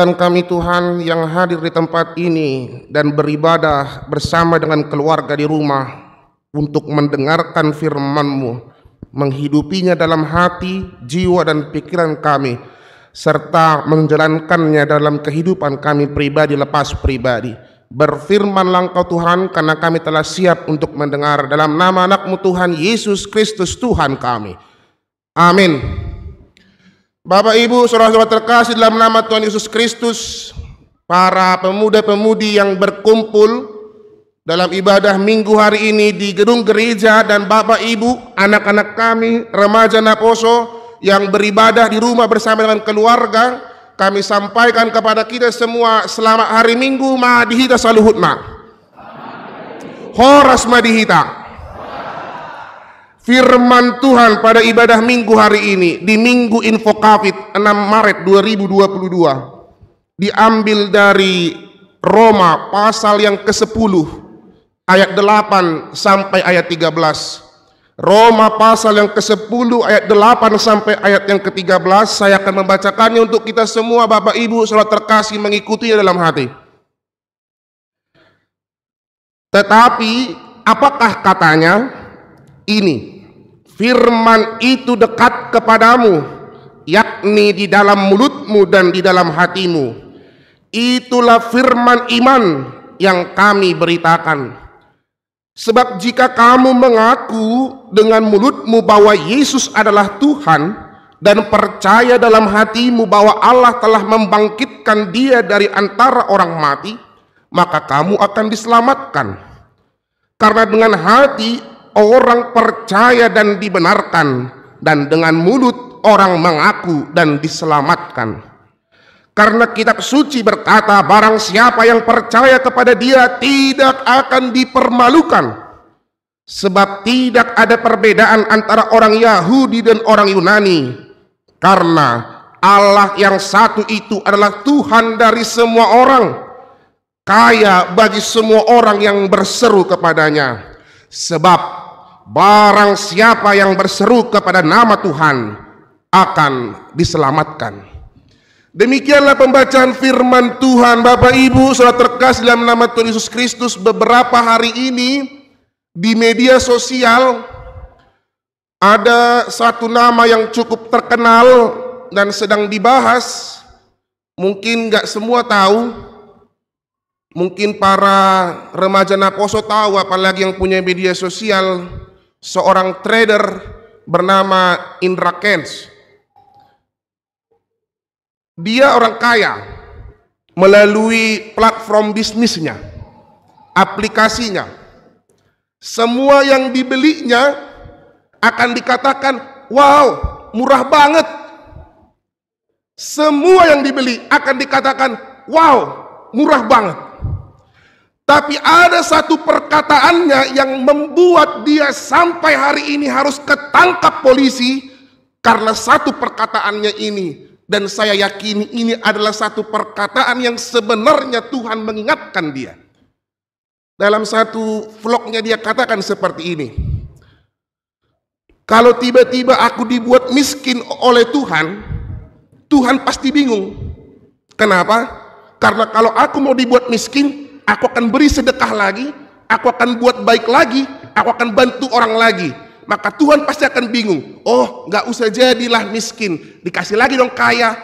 Kuatkan kami Tuhan yang hadir di tempat ini dan beribadah bersama dengan keluarga di rumah untuk mendengarkan firman-Mu, menghidupinya dalam hati, jiwa, dan pikiran kami, serta menjalankannya dalam kehidupan kami pribadi lepas pribadi. berfirman Langkau Tuhan karena kami telah siap untuk mendengar dalam nama anakmu Tuhan Yesus Kristus Tuhan kami. Amin. Bapak Ibu, saudara-saudara terkasih dalam nama Tuhan Yesus Kristus, para pemuda-pemudi yang berkumpul dalam ibadah minggu hari ini di gedung gereja dan Bapak Ibu, anak-anak kami, remaja Naposo yang beribadah di rumah bersama dengan keluarga, kami sampaikan kepada kita semua selamat hari Minggu madihita Saluhutma, Horas madihita firman Tuhan pada ibadah minggu hari ini di minggu info kafit 6 Maret 2022 diambil dari Roma pasal yang ke-10 ayat 8 sampai ayat 13 Roma pasal yang ke-10 ayat 8 sampai ayat yang ke-13 saya akan membacakannya untuk kita semua Bapak Ibu selalu terkasih mengikutinya dalam hati tetapi apakah katanya ini firman itu dekat kepadamu yakni di dalam mulutmu dan di dalam hatimu itulah firman iman yang kami beritakan sebab jika kamu mengaku dengan mulutmu bahwa Yesus adalah Tuhan dan percaya dalam hatimu bahwa Allah telah membangkitkan dia dari antara orang mati maka kamu akan diselamatkan karena dengan hati orang percaya dan dibenarkan dan dengan mulut orang mengaku dan diselamatkan. Karena kitab suci berkata barang siapa yang percaya kepada dia tidak akan dipermalukan. Sebab tidak ada perbedaan antara orang Yahudi dan orang Yunani. Karena Allah yang satu itu adalah Tuhan dari semua orang. Kaya bagi semua orang yang berseru kepadanya Sebab barang siapa yang berseru kepada nama Tuhan akan diselamatkan. Demikianlah pembacaan firman Tuhan Bapak Ibu Saudara terkas dalam nama Tuhan Yesus Kristus beberapa hari ini di media sosial ada satu nama yang cukup terkenal dan sedang dibahas mungkin nggak semua tahu Mungkin para remaja Naposo tahu apalagi yang punya media sosial seorang trader bernama Indra Kens. Dia orang kaya melalui platform bisnisnya, aplikasinya. Semua yang dibelinya akan dikatakan, wow murah banget. Semua yang dibeli akan dikatakan, wow murah banget. Tapi ada satu perkataannya yang membuat dia sampai hari ini harus ketangkap polisi karena satu perkataannya ini. Dan saya yakini ini adalah satu perkataan yang sebenarnya Tuhan mengingatkan dia. Dalam satu vlognya dia katakan seperti ini. Kalau tiba-tiba aku dibuat miskin oleh Tuhan, Tuhan pasti bingung. Kenapa? Karena kalau aku mau dibuat miskin, aku akan beri sedekah lagi, aku akan buat baik lagi, aku akan bantu orang lagi. Maka Tuhan pasti akan bingung. Oh, gak usah jadilah miskin, dikasih lagi dong kaya.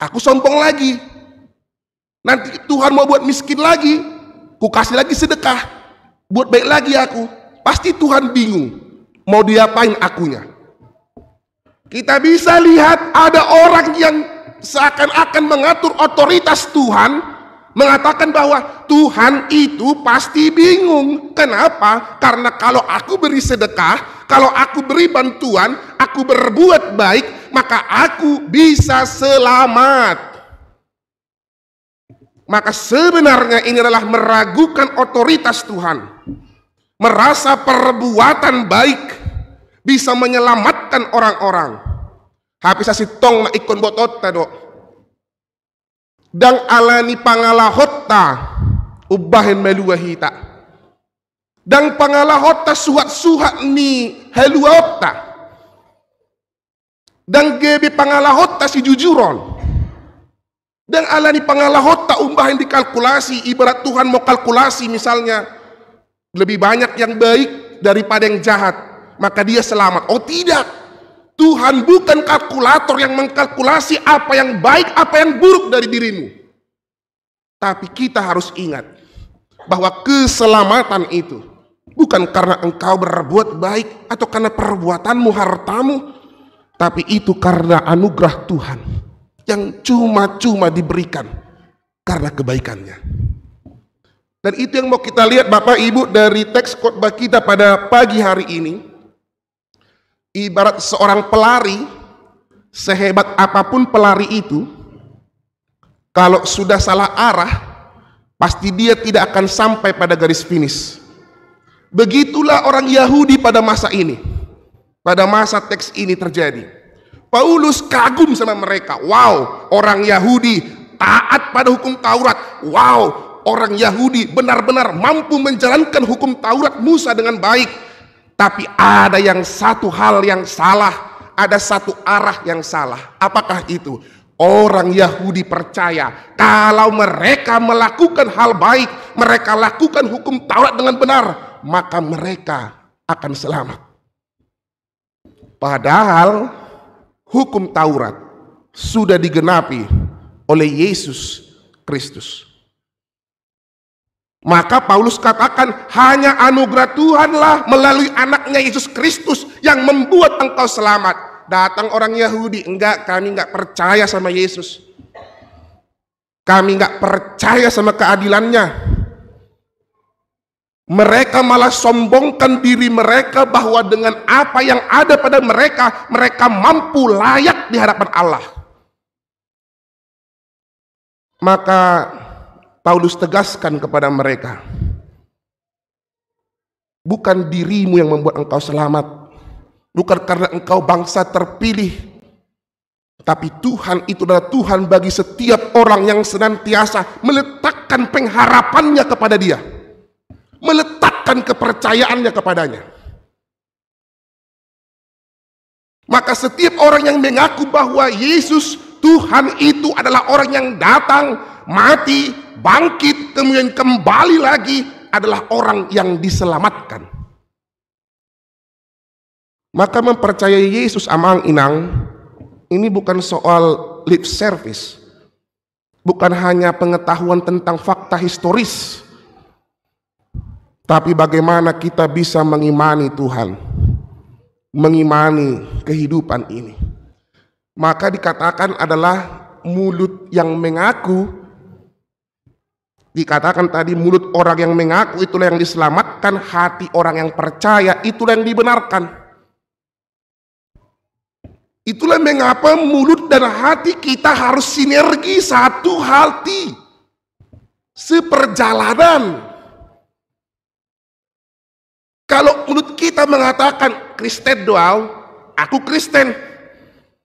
Aku sombong lagi. Nanti Tuhan mau buat miskin lagi, ku kasih lagi sedekah, buat baik lagi aku. Pasti Tuhan bingung mau diapain akunya. Kita bisa lihat ada orang yang seakan-akan mengatur otoritas Tuhan mengatakan bahwa Tuhan itu pasti bingung. Kenapa? Karena kalau aku beri sedekah, kalau aku beri bantuan, aku berbuat baik, maka aku bisa selamat. Maka sebenarnya ini adalah meragukan otoritas Tuhan. Merasa perbuatan baik bisa menyelamatkan orang-orang. Habis asitong na ikon botot, dok dang alani pangalahotta ubahin meluahita dang pangalahotta suhat-suhat ni heluahotta dang gebe pangalahotta si jujuron Dang alani pangalahotta pengalahotta dikalkulasi ibarat Tuhan mau kalkulasi misalnya lebih banyak yang baik daripada yang jahat maka dia selamat oh tidak Tuhan bukan kalkulator yang mengkalkulasi apa yang baik, apa yang buruk dari dirimu. Tapi kita harus ingat bahwa keselamatan itu bukan karena engkau berbuat baik atau karena perbuatanmu, hartamu, tapi itu karena anugerah Tuhan yang cuma-cuma diberikan karena kebaikannya. Dan itu yang mau kita lihat Bapak Ibu dari teks khotbah kita pada pagi hari ini ibarat seorang pelari, sehebat apapun pelari itu, kalau sudah salah arah, pasti dia tidak akan sampai pada garis finish. Begitulah orang Yahudi pada masa ini. Pada masa teks ini terjadi. Paulus kagum sama mereka. Wow, orang Yahudi taat pada hukum Taurat. Wow, orang Yahudi benar-benar mampu menjalankan hukum Taurat Musa dengan baik tapi ada yang satu hal yang salah, ada satu arah yang salah. Apakah itu? Orang Yahudi percaya kalau mereka melakukan hal baik, mereka lakukan hukum Taurat dengan benar, maka mereka akan selamat. Padahal hukum Taurat sudah digenapi oleh Yesus Kristus. Maka Paulus katakan hanya anugerah Tuhanlah melalui anaknya Yesus Kristus yang membuat engkau selamat. Datang orang Yahudi, enggak kami enggak percaya sama Yesus. Kami enggak percaya sama keadilannya. Mereka malah sombongkan diri mereka bahwa dengan apa yang ada pada mereka, mereka mampu layak di hadapan Allah. Maka Paulus tegaskan kepada mereka, bukan dirimu yang membuat engkau selamat, bukan karena engkau bangsa terpilih, tapi Tuhan itu adalah Tuhan bagi setiap orang yang senantiasa meletakkan pengharapannya kepada Dia, meletakkan kepercayaannya kepadanya. Maka setiap orang yang mengaku bahwa Yesus Tuhan itu adalah orang yang datang, mati, bangkit, kemudian kembali lagi adalah orang yang diselamatkan. Maka mempercayai Yesus amang inang, ini bukan soal lip service. Bukan hanya pengetahuan tentang fakta historis. Tapi bagaimana kita bisa mengimani Tuhan. Mengimani kehidupan ini maka dikatakan adalah mulut yang mengaku dikatakan tadi mulut orang yang mengaku itulah yang diselamatkan hati orang yang percaya itulah yang dibenarkan itulah mengapa mulut dan hati kita harus sinergi satu hati seperjalanan kalau mulut kita mengatakan Kristen doa aku Kristen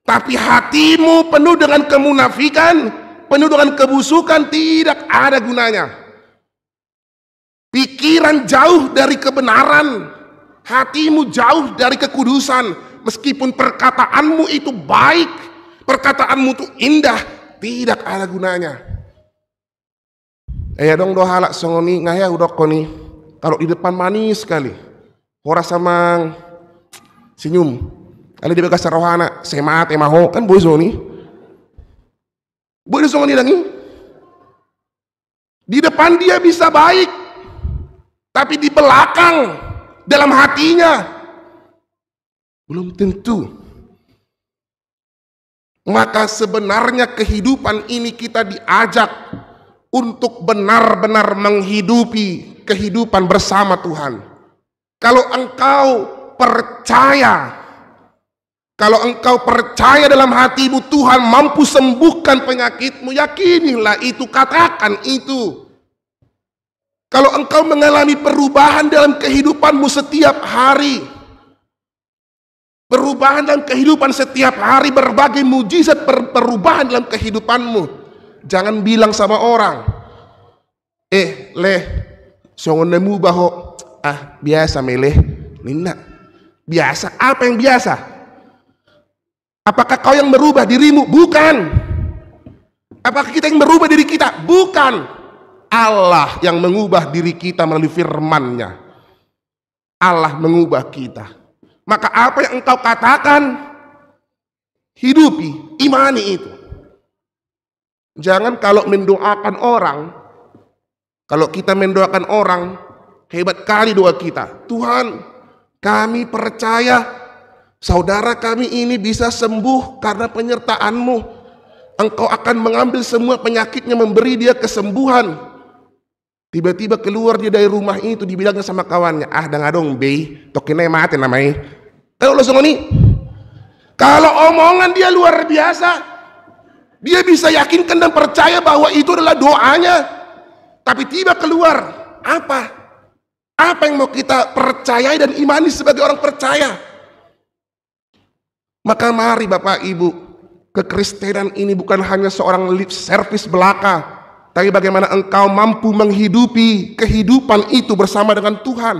tapi hatimu penuh dengan kemunafikan, penuh dengan kebusukan, tidak ada gunanya. Pikiran jauh dari kebenaran, hatimu jauh dari kekudusan, meskipun perkataanmu itu baik, perkataanmu itu indah, tidak ada gunanya. Eh dong doa halak songoni ngaya udah koni. Kalau di depan manis sekali, ora sama senyum, ada di bekas rohana, semat emaho kan boleh zoni. Boleh zoni lagi. Di depan dia bisa baik, tapi di belakang dalam hatinya belum tentu. Maka sebenarnya kehidupan ini kita diajak untuk benar-benar menghidupi kehidupan bersama Tuhan. Kalau engkau percaya kalau engkau percaya dalam hatimu Tuhan mampu sembuhkan penyakitmu, yakinilah itu, katakan itu. Kalau engkau mengalami perubahan dalam kehidupanmu setiap hari, perubahan dalam kehidupan setiap hari, berbagai mujizat perubahan dalam kehidupanmu, jangan bilang sama orang, eh leh, songon nemu bahwa ah biasa meleh, nina biasa apa yang biasa Apakah kau yang merubah dirimu? Bukan. Apakah kita yang merubah diri kita? Bukan. Allah yang mengubah diri kita melalui firman-Nya. Allah mengubah kita. Maka apa yang engkau katakan, hidupi, imani itu. Jangan kalau mendoakan orang, kalau kita mendoakan orang, hebat kali doa kita. Tuhan, kami percaya Saudara kami ini bisa sembuh karena penyertaanmu. Engkau akan mengambil semua penyakitnya, memberi dia kesembuhan. Tiba-tiba keluar dia dari rumah itu dibilangnya sama kawannya, ah dang adong be, tokinnya mati namanya. Kalau langsung ini, kalau omongan dia luar biasa, dia bisa yakinkan dan percaya bahwa itu adalah doanya. Tapi tiba keluar, apa? Apa yang mau kita percayai dan imani sebagai orang percaya? Maka mari Bapak Ibu, kekristenan ini bukan hanya seorang lip service belaka, tapi bagaimana engkau mampu menghidupi kehidupan itu bersama dengan Tuhan.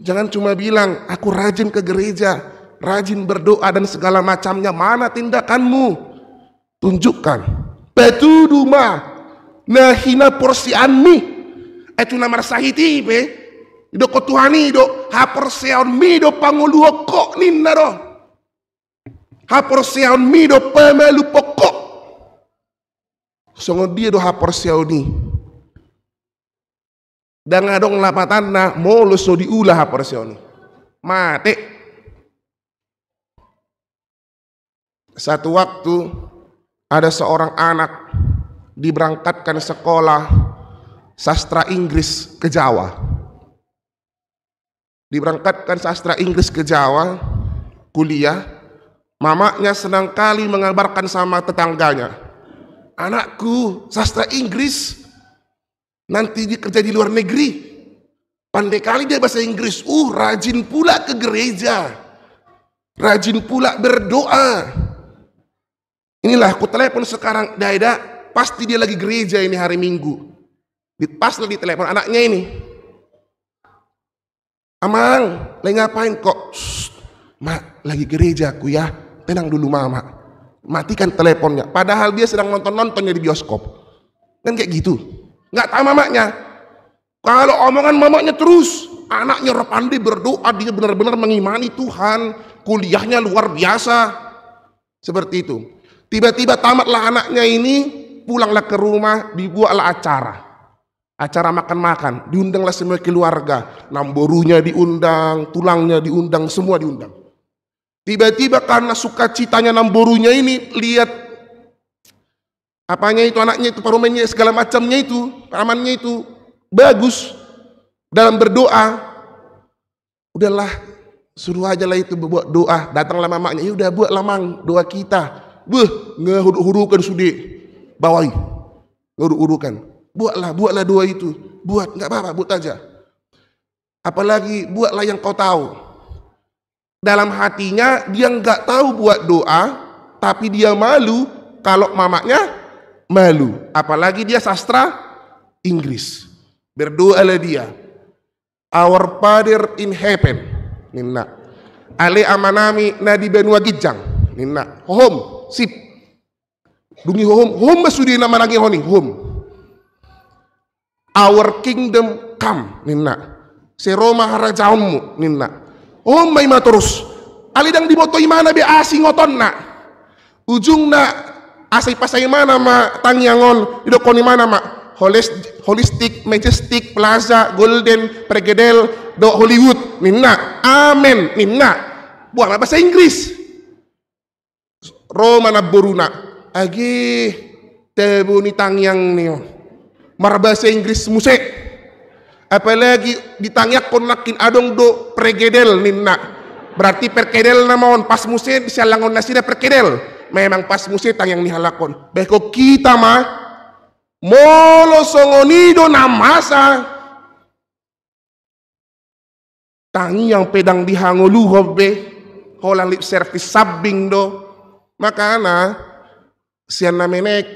Jangan cuma bilang, aku rajin ke gereja, rajin berdoa dan segala macamnya. Mana tindakanmu? Tunjukkan. Petuduma, nahina porsianmi. Itu nama sahiti be. Ido kotuhani ido haporseon pangoluo kok ninda doh hapor porção mido do pemelu pokok songo dia do hapor porção ni dan ngadong lapatan na molus so diulah hapor porção ni mate satu waktu ada seorang anak diberangkatkan sekolah sastra Inggris ke Jawa diberangkatkan sastra Inggris ke Jawa kuliah Mamaknya senang kali mengabarkan sama tetangganya. Anakku sastra Inggris nanti dia kerja di luar negeri. Pandai kali dia bahasa Inggris. Uh, rajin pula ke gereja. Rajin pula berdoa. Inilah aku telepon sekarang Daida, pasti dia lagi gereja ini hari Minggu. Pas di telepon anaknya ini. Amang, lagi ngapain kok? Shh, mak, lagi gereja aku ya tenang dulu mama matikan teleponnya padahal dia sedang nonton-nontonnya di bioskop kan kayak gitu nggak tahu mamanya kalau omongan mamanya terus anaknya Ropandi berdoa dia benar-benar mengimani Tuhan kuliahnya luar biasa seperti itu tiba-tiba tamatlah anaknya ini pulanglah ke rumah dibuatlah acara acara makan-makan diundanglah semua keluarga namborunya diundang tulangnya diundang semua diundang Tiba-tiba karena sukacitanya namborunya ini lihat apanya itu anaknya itu parumennya segala macamnya itu pamannya itu bagus dalam berdoa udahlah suruh aja lah itu buat doa datanglah mamanya ya udah buat lamang doa kita buh ngehuruk-hurukan sudi bawahi ngehuruk urukan buatlah buatlah doa itu buat nggak apa-apa buat aja apalagi buatlah yang kau tahu dalam hatinya dia nggak tahu buat doa, tapi dia malu kalau mamanya malu. Apalagi dia sastra Inggris. berdoa Berdoalah dia. Our Father in Heaven. Nina. Ale amanami nadi benua gijang. Nina. Home, Sip. Dungi home, home basudi nama lagi honi home. Our kingdom come. Nina. Seroma harajaummu. Nina. Ummay ma terus. Alidang dibotoi mana be asi ujung na asai pasai mana ma tangyangon koni mana ma holistik, majestic, plaza, golden, pregedel, do Hollywood, minna amen, ninna. Buang bahasa Inggris. Roma na boruna. Agi tebuni tangyang niyo. Marbahasa Inggris musik apalagi ditangiak konlakin adong do pregedel nina berarti perkedel namaon pas musim bisa nasi nasida perkedel memang pas musim yang nihalakon beko kita mah molo songonido namasa tangi yang pedang dihangulu hobe kolang lip service sabing do ana sian namenek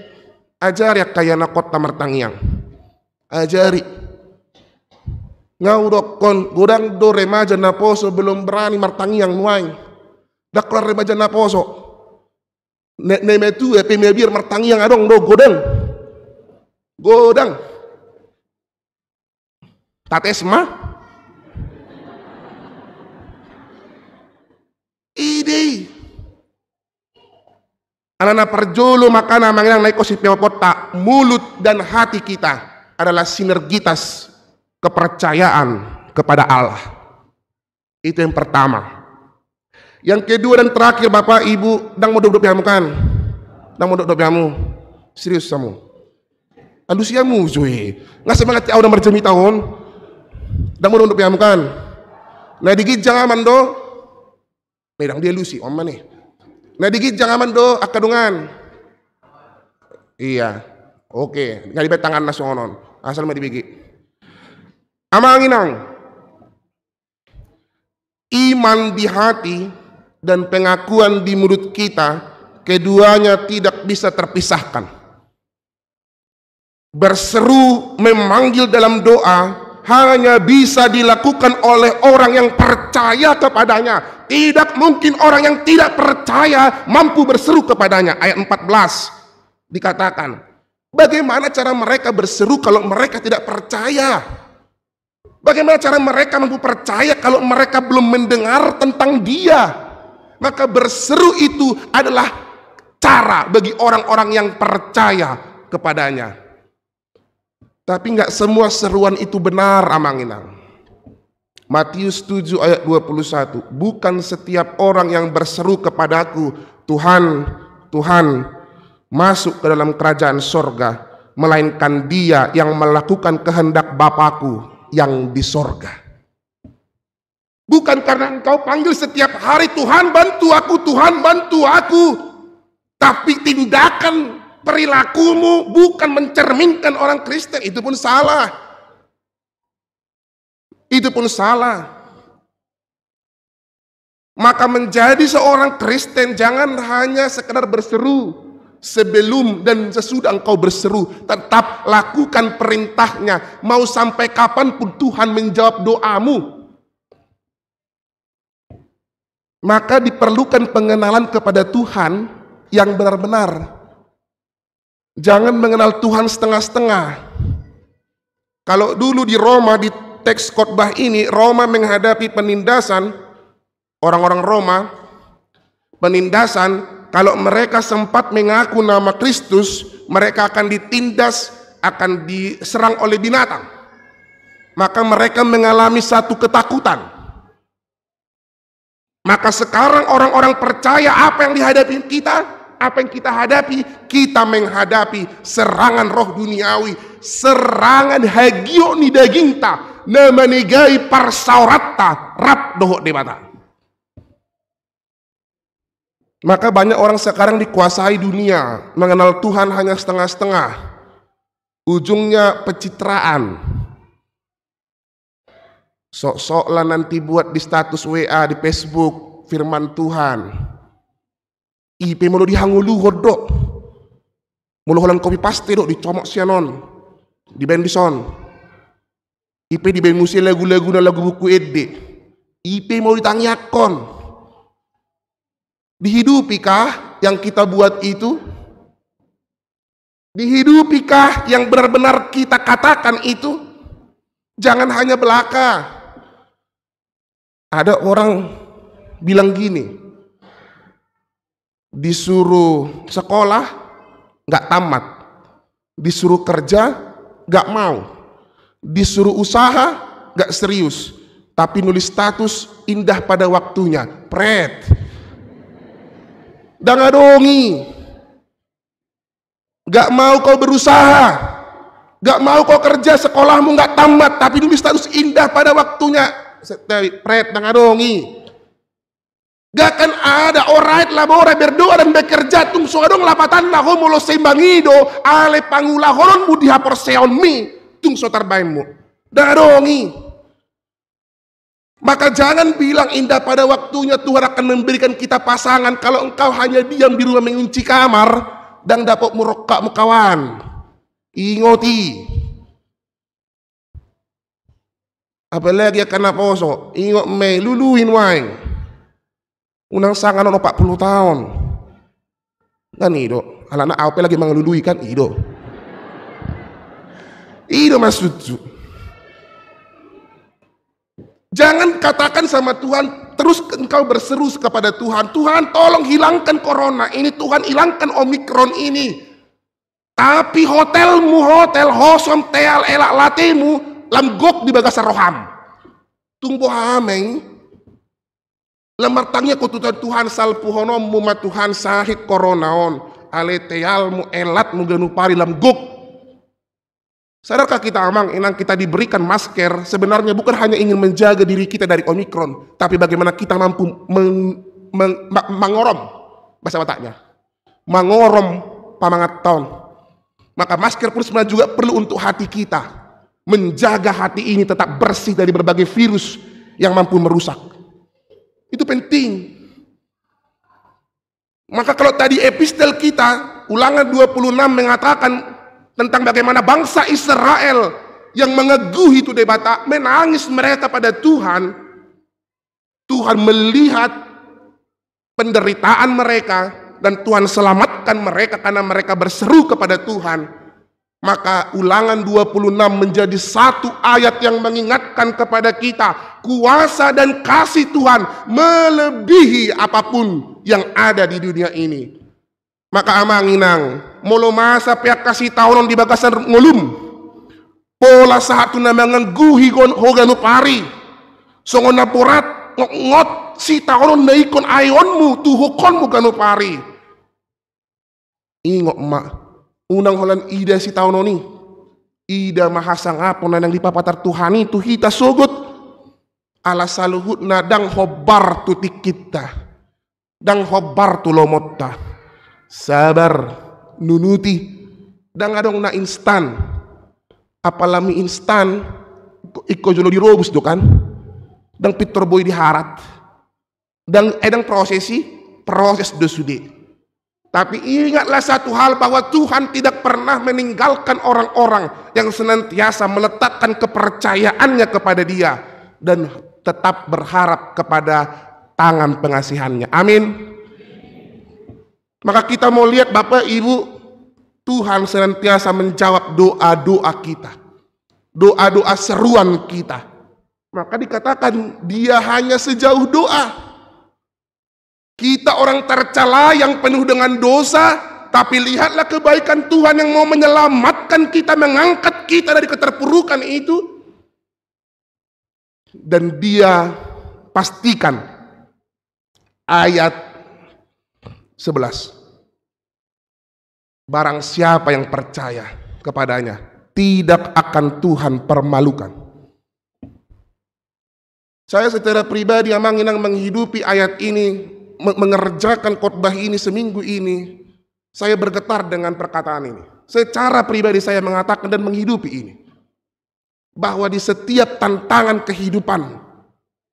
ajar kaya kayana kota yang ajari kon godang do remaja na poso belum berani martangi yang nuai daklar remaja na poso ne ne metu e pe mebir martangi yang adong do godang godang tatesma ide anak perjolo makanan mangilang naik kosip kota mulut dan hati kita adalah sinergitas kepercayaan kepada Allah. Itu yang pertama. Yang kedua dan terakhir Bapak Ibu dan mau duduk kamu kan? Dan mau duduk kamu. Serius kamu. Andusiamu cuy. Nggak semangat ya? Udah jemi tahun. Dan mau duduk kamu kan? Nah dikit jangan mando. Medang dia lusi om nih. Nah dikit jangan mando akadungan. Iya. Oke, nggak dibet tangan nasional. Asal mau dibigi. Ama anginang, Iman di hati dan pengakuan di mulut kita keduanya tidak bisa terpisahkan. Berseru memanggil dalam doa hanya bisa dilakukan oleh orang yang percaya kepadanya. Tidak mungkin orang yang tidak percaya mampu berseru kepadanya. Ayat 14 dikatakan, bagaimana cara mereka berseru kalau mereka tidak percaya? Bagaimana cara mereka mampu percaya kalau mereka belum mendengar tentang dia? Maka berseru itu adalah cara bagi orang-orang yang percaya kepadanya. Tapi nggak semua seruan itu benar, Amanginang. Matius 7 ayat 21, bukan setiap orang yang berseru kepadaku, Tuhan, Tuhan, masuk ke dalam kerajaan sorga, melainkan dia yang melakukan kehendak Bapakku yang di sorga. Bukan karena engkau panggil setiap hari, Tuhan bantu aku, Tuhan bantu aku. Tapi tindakan perilakumu bukan mencerminkan orang Kristen, itu pun salah. Itu pun salah. Maka menjadi seorang Kristen jangan hanya sekedar berseru, sebelum dan sesudah engkau berseru, tetap lakukan perintahnya. Mau sampai kapan pun Tuhan menjawab doamu. Maka diperlukan pengenalan kepada Tuhan yang benar-benar. Jangan mengenal Tuhan setengah-setengah. Kalau dulu di Roma, di teks khotbah ini, Roma menghadapi penindasan, orang-orang Roma, penindasan kalau mereka sempat mengaku nama Kristus, mereka akan ditindas, akan diserang oleh binatang. Maka mereka mengalami satu ketakutan. Maka sekarang orang-orang percaya apa yang dihadapi kita, apa yang kita hadapi, kita menghadapi serangan roh duniawi, serangan hagioni daginta, namanegai parsauratta, rap dohok debata. Maka banyak orang sekarang dikuasai dunia, mengenal Tuhan hanya setengah-setengah. Ujungnya pencitraan. Sok-sok lah nanti buat di status WA, di Facebook, firman Tuhan. IP mulu dihangulu hodok. Mulu holan kopi pasti dok, dicomok sianon. Di bendison. IP di bengusi lagu-lagu dan lagu buku ede. IP mau ditangiakon. Dihidupikah yang kita buat itu? Dihidupikah yang benar-benar kita katakan itu? Jangan hanya belaka. Ada orang bilang gini, disuruh sekolah nggak tamat, disuruh kerja nggak mau, disuruh usaha nggak serius, tapi nulis status indah pada waktunya, pret dangadongi. Gak mau kau berusaha. Gak mau kau kerja, sekolahmu gak tamat. Tapi demi status indah pada waktunya. Pret, dangadongi. Gak akan ada orang labora berdoa dan bekerja tung suadong lapatan laho molo sembangido ale pangulahonon mudiha porseon mi tung sotarbaimmu. Dangadongi. Dangadongi. Maka jangan bilang indah pada waktunya Tuhan akan memberikan kita pasangan kalau engkau hanya diam di rumah mengunci kamar dan dapat merokak mukawan. Ingoti. Apalagi karena poso, ingot me luluin wae. Unang sangan ono 40 tahun. Kan ido, Alana anak ape lagi mangelului kan ido. Ido maksudku. Jangan katakan sama Tuhan, terus engkau berseru kepada Tuhan, Tuhan tolong hilangkan corona ini, Tuhan hilangkan omikron ini. Tapi hotelmu, hotel hosom teal elak latemu, lamgok di bagasa roham. Tunggu hameng, lemartangnya kututan Tuhan salpuhonom muma Tuhan sahit coronaon, ale tealmu elatmu mu genupari lamgok Sadarkah kita amang inang kita diberikan masker sebenarnya bukan hanya ingin menjaga diri kita dari omikron, tapi bagaimana kita mampu meng, meng, ma, mengorom bahasa bataknya. mengorom pamangat tahun. Maka masker pun sebenarnya juga perlu untuk hati kita. Menjaga hati ini tetap bersih dari berbagai virus yang mampu merusak. Itu penting. Maka kalau tadi epistel kita, ulangan 26 mengatakan tentang bagaimana bangsa Israel yang mengeguh itu debata menangis mereka pada Tuhan Tuhan melihat penderitaan mereka dan Tuhan selamatkan mereka karena mereka berseru kepada Tuhan maka ulangan 26 menjadi satu ayat yang mengingatkan kepada kita kuasa dan kasih Tuhan melebihi apapun yang ada di dunia ini maka amanginang molo masa piak kasih non di bagasan ngulum pola satu namangan guhi gon hoganu pari songon napurat ngot, ngot si non naikon ayonmu tuhukon ganu pari ingok mak unang holan ida si noni ida mahasa ngapon nanang di papatar tuhani tuh kita sogot ala saluhut nadang hobar tu tikita dang hobar tu lomotta sabar, nunuti, dan ngadong na instan. Apalami instan, iko jolo robus do kan. Dan Peter Boy diharat. Dan edang eh, prosesi, proses do sudi Tapi ingatlah satu hal bahwa Tuhan tidak pernah meninggalkan orang-orang yang senantiasa meletakkan kepercayaannya kepada dia dan tetap berharap kepada tangan pengasihannya. Amin. Maka kita mau lihat Bapak Ibu, Tuhan senantiasa menjawab doa-doa kita. Doa-doa seruan kita. Maka dikatakan dia hanya sejauh doa. Kita orang tercela yang penuh dengan dosa, tapi lihatlah kebaikan Tuhan yang mau menyelamatkan kita, mengangkat kita dari keterpurukan itu. Dan dia pastikan ayat 11. Barang siapa yang percaya kepadanya, tidak akan Tuhan permalukan. Saya secara pribadi memang ingin menghidupi ayat ini, mengerjakan khotbah ini seminggu ini, saya bergetar dengan perkataan ini. Secara pribadi saya mengatakan dan menghidupi ini. Bahwa di setiap tantangan kehidupan,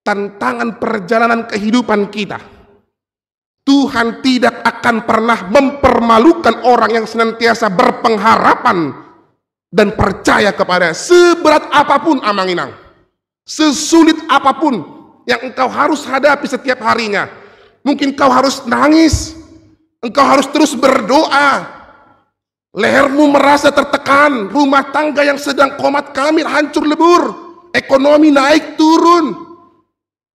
tantangan perjalanan kehidupan kita, Tuhan tidak akan pernah mempermalukan orang yang senantiasa berpengharapan dan percaya kepada seberat apapun amanginang. Sesulit apapun yang engkau harus hadapi setiap harinya. Mungkin kau harus nangis, engkau harus terus berdoa. Lehermu merasa tertekan, rumah tangga yang sedang komat kamit hancur lebur, ekonomi naik turun,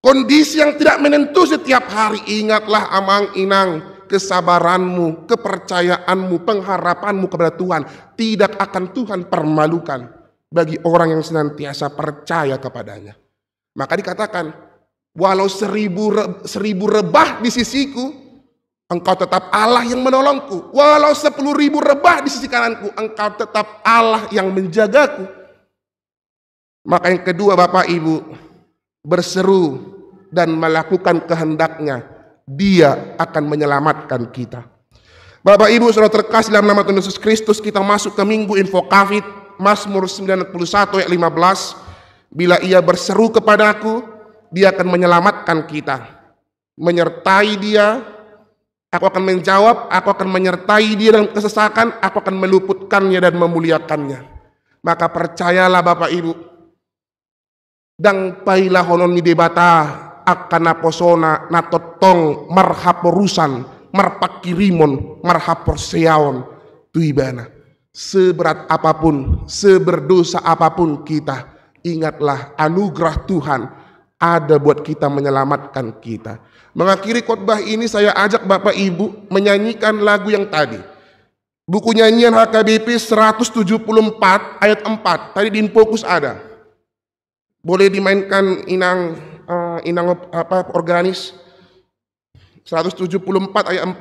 Kondisi yang tidak menentu setiap hari, ingatlah amang inang, kesabaranmu, kepercayaanmu, pengharapanmu kepada Tuhan tidak akan Tuhan permalukan bagi orang yang senantiasa percaya kepadanya. Maka dikatakan, walau seribu, re, seribu rebah di sisiku, engkau tetap Allah yang menolongku. Walau sepuluh ribu rebah di sisi kananku, engkau tetap Allah yang menjagaku. Maka yang kedua Bapak Ibu, berseru dan melakukan kehendaknya, dia akan menyelamatkan kita. Bapak Ibu Saudara terkasih dalam nama Tuhan Yesus Kristus, kita masuk ke minggu info kavit, Mazmur 91 ayat 15. Bila ia berseru kepadaku, dia akan menyelamatkan kita. Menyertai dia, aku akan menjawab, aku akan menyertai dia dalam kesesakan, aku akan meluputkannya dan memuliakannya. Maka percayalah Bapak Ibu, dan pailah honon ni debata akana posona natotong marhaporusan marpakirimon marhaporseaon tuibana seberat apapun seberdosa apapun kita ingatlah anugerah Tuhan ada buat kita menyelamatkan kita mengakhiri khotbah ini saya ajak Bapak Ibu menyanyikan lagu yang tadi buku nyanyian HKBP 174 ayat 4 tadi di fokus ada boleh dimainkan Inang uh, inang apa organis 174 ayat 4.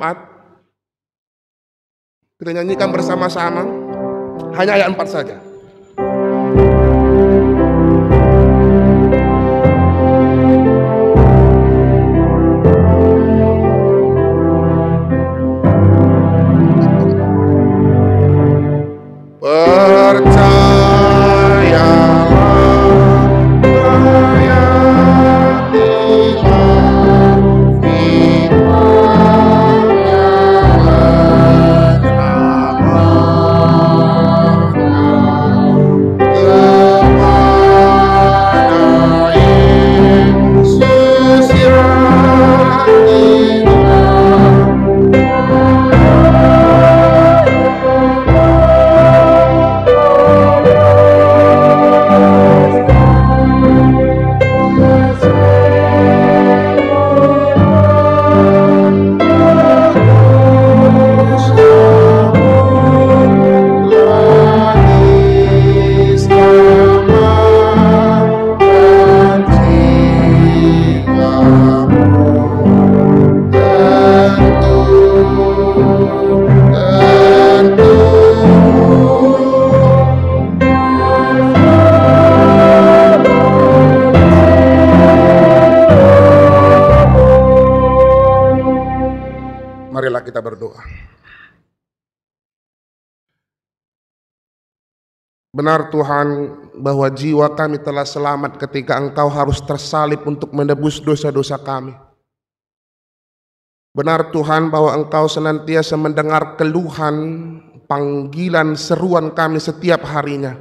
Kita nyanyikan bersama-sama. Hanya ayat 4 saja. benar Tuhan bahwa jiwa kami telah selamat ketika Engkau harus tersalib untuk menebus dosa-dosa kami. Benar Tuhan bahwa Engkau senantiasa mendengar keluhan, panggilan, seruan kami setiap harinya.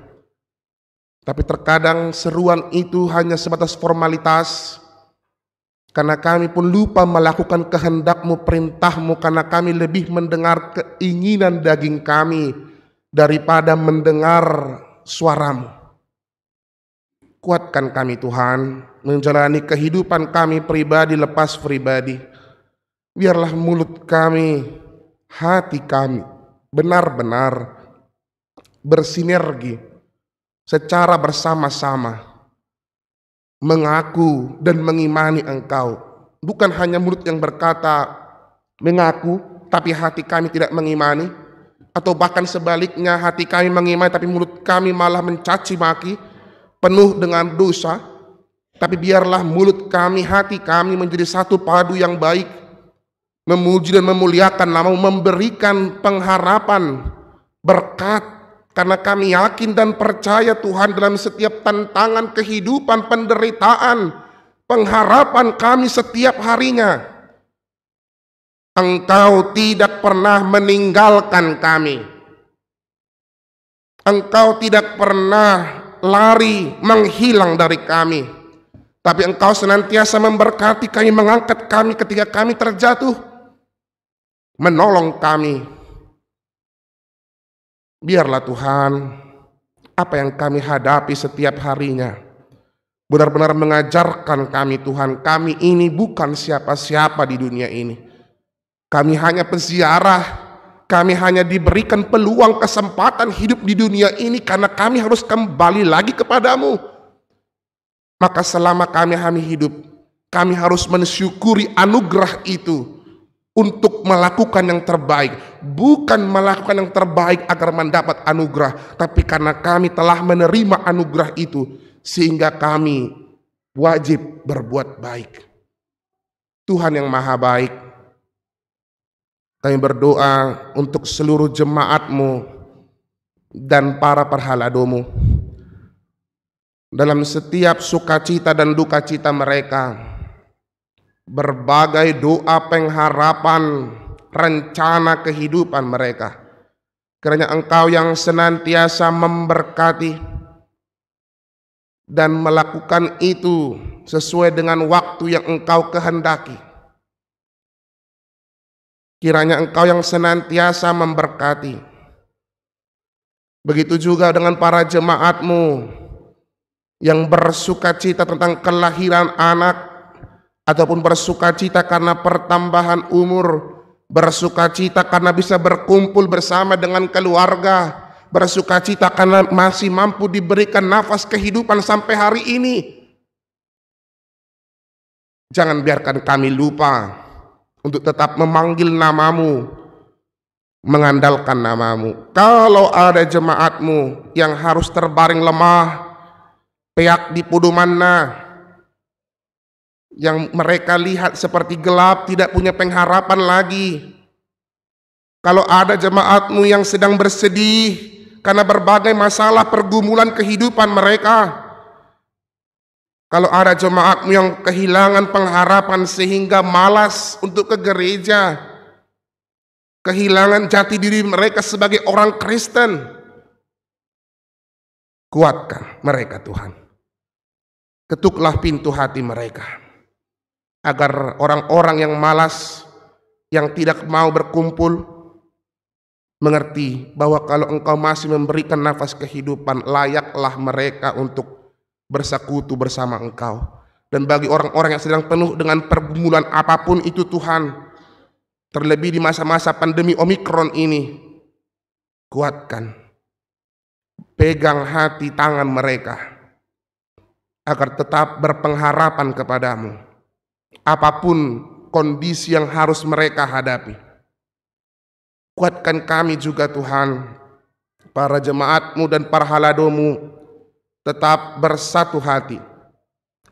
Tapi terkadang seruan itu hanya sebatas formalitas, karena kami pun lupa melakukan kehendakmu, perintahmu, karena kami lebih mendengar keinginan daging kami daripada mendengar suaramu. Kuatkan kami Tuhan, menjalani kehidupan kami pribadi lepas pribadi. Biarlah mulut kami, hati kami benar-benar bersinergi secara bersama-sama mengaku dan mengimani engkau. Bukan hanya mulut yang berkata mengaku, tapi hati kami tidak mengimani, atau bahkan sebaliknya hati kami mengimani tapi mulut kami malah mencaci maki penuh dengan dosa tapi biarlah mulut kami hati kami menjadi satu padu yang baik memuji dan memuliakan namamu memberikan pengharapan berkat karena kami yakin dan percaya Tuhan dalam setiap tantangan kehidupan penderitaan pengharapan kami setiap harinya Engkau tidak pernah meninggalkan kami. Engkau tidak pernah lari menghilang dari kami. Tapi engkau senantiasa memberkati kami, mengangkat kami ketika kami terjatuh. Menolong kami. Biarlah Tuhan, apa yang kami hadapi setiap harinya, benar-benar mengajarkan kami Tuhan, kami ini bukan siapa-siapa di dunia ini kami hanya peziarah, kami hanya diberikan peluang kesempatan hidup di dunia ini karena kami harus kembali lagi kepadamu. Maka selama kami kami hidup, kami harus mensyukuri anugerah itu untuk melakukan yang terbaik, bukan melakukan yang terbaik agar mendapat anugerah, tapi karena kami telah menerima anugerah itu, sehingga kami wajib berbuat baik. Tuhan yang Maha Baik, kami berdoa untuk seluruh jemaatmu dan para perhaladomu. Dalam setiap sukacita dan dukacita mereka, berbagai doa pengharapan, rencana kehidupan mereka. Kiranya engkau yang senantiasa memberkati dan melakukan itu sesuai dengan waktu yang engkau kehendaki Kiranya engkau yang senantiasa memberkati. Begitu juga dengan para jemaatmu yang bersuka cita tentang kelahiran anak ataupun bersuka cita karena pertambahan umur, bersuka cita karena bisa berkumpul bersama dengan keluarga, bersuka cita karena masih mampu diberikan nafas kehidupan sampai hari ini. Jangan biarkan kami lupa untuk tetap memanggil namamu, mengandalkan namamu. Kalau ada jemaatmu yang harus terbaring lemah, peyak di pudumanna, yang mereka lihat seperti gelap, tidak punya pengharapan lagi. Kalau ada jemaatmu yang sedang bersedih karena berbagai masalah pergumulan kehidupan mereka, kalau ada jemaatmu yang kehilangan pengharapan sehingga malas untuk ke gereja, kehilangan jati diri mereka sebagai orang Kristen, kuatkan mereka Tuhan. Ketuklah pintu hati mereka. Agar orang-orang yang malas, yang tidak mau berkumpul, mengerti bahwa kalau engkau masih memberikan nafas kehidupan, layaklah mereka untuk bersekutu bersama engkau. Dan bagi orang-orang yang sedang penuh dengan pergumulan apapun itu Tuhan, terlebih di masa-masa pandemi Omikron ini, kuatkan, pegang hati tangan mereka, agar tetap berpengharapan kepadamu, apapun kondisi yang harus mereka hadapi. Kuatkan kami juga Tuhan, para jemaatmu dan para haladomu tetap bersatu hati,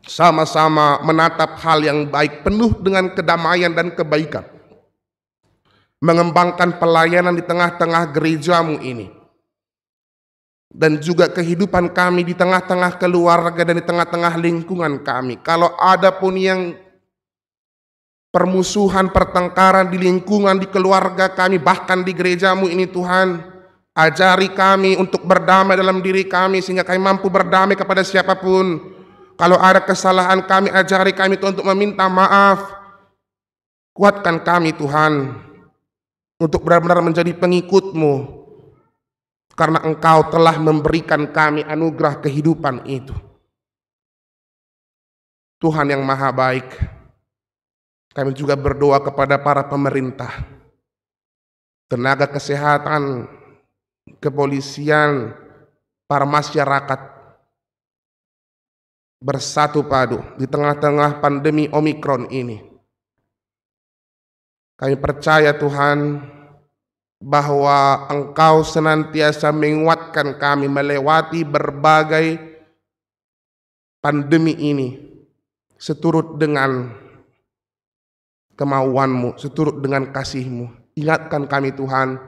sama-sama menatap hal yang baik penuh dengan kedamaian dan kebaikan, mengembangkan pelayanan di tengah-tengah gerejamu ini, dan juga kehidupan kami di tengah-tengah keluarga dan di tengah-tengah lingkungan kami. Kalau ada pun yang permusuhan, pertengkaran di lingkungan, di keluarga kami, bahkan di gerejamu ini Tuhan, Ajari kami untuk berdamai dalam diri kami sehingga kami mampu berdamai kepada siapapun. Kalau ada kesalahan kami, ajari kami Tuhan untuk meminta maaf. Kuatkan kami Tuhan untuk benar-benar menjadi pengikutmu. Karena engkau telah memberikan kami anugerah kehidupan itu. Tuhan yang maha baik, kami juga berdoa kepada para pemerintah, tenaga kesehatan, kepolisian, para masyarakat bersatu padu di tengah-tengah pandemi Omikron ini. Kami percaya Tuhan bahwa Engkau senantiasa menguatkan kami melewati berbagai pandemi ini seturut dengan kemauanmu, seturut dengan kasihmu. Ingatkan kami Tuhan,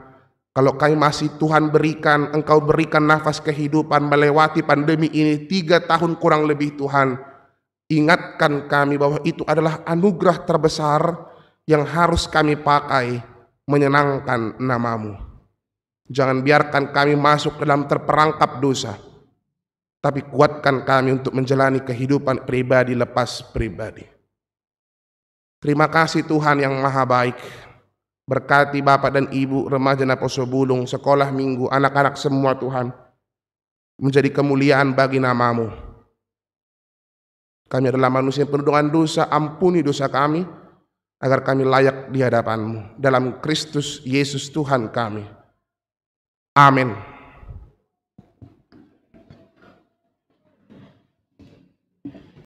kalau kami masih Tuhan berikan, engkau berikan nafas kehidupan melewati pandemi ini tiga tahun kurang lebih Tuhan. Ingatkan kami bahwa itu adalah anugerah terbesar yang harus kami pakai menyenangkan namamu. Jangan biarkan kami masuk dalam terperangkap dosa. Tapi kuatkan kami untuk menjalani kehidupan pribadi lepas pribadi. Terima kasih Tuhan yang maha baik. Berkati bapak dan ibu, remaja poso bulung, sekolah minggu, anak-anak semua Tuhan. Menjadi kemuliaan bagi namamu. Kami adalah manusia yang penuh dengan dosa, ampuni dosa kami, agar kami layak di hadapanmu. Dalam Kristus Yesus Tuhan kami. Amin.